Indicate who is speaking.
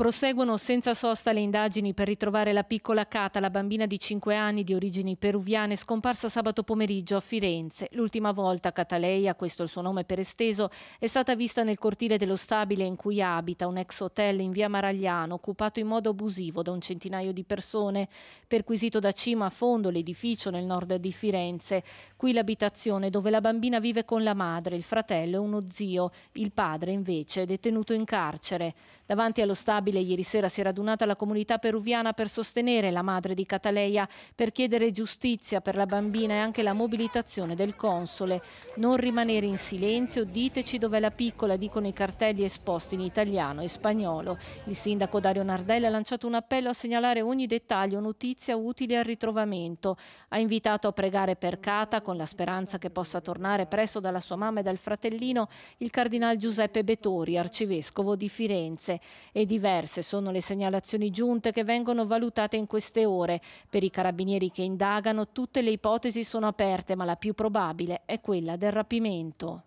Speaker 1: Proseguono senza sosta le indagini per ritrovare la piccola Cata, la bambina di 5 anni di origini peruviane, scomparsa sabato pomeriggio a Firenze. L'ultima volta Cataleia, questo è il suo nome per esteso, è stata vista nel cortile dello stabile in cui abita, un ex hotel in via Maragliano, occupato in modo abusivo da un centinaio di persone, perquisito da cima a fondo l'edificio nel nord di Firenze. Qui l'abitazione dove la bambina vive con la madre, il fratello e uno zio, il padre invece è detenuto in carcere. Davanti allo stabile Stabile ieri sera si è radunata la comunità peruviana per sostenere la madre di Cataleia, per chiedere giustizia per la bambina e anche la mobilitazione del console. Non rimanere in silenzio, diteci dov'è la piccola, dicono i cartelli esposti in italiano e spagnolo. Il sindaco Dario Nardella ha lanciato un appello a segnalare ogni dettaglio, notizia utile al ritrovamento. Ha invitato a pregare per Cata con la speranza che possa tornare presto dalla sua mamma e dal fratellino il cardinal Giuseppe Betori, arcivescovo di Firenze. È diverso Diverse sono le segnalazioni giunte che vengono valutate in queste ore. Per i carabinieri che indagano tutte le ipotesi sono aperte, ma la più probabile è quella del rapimento.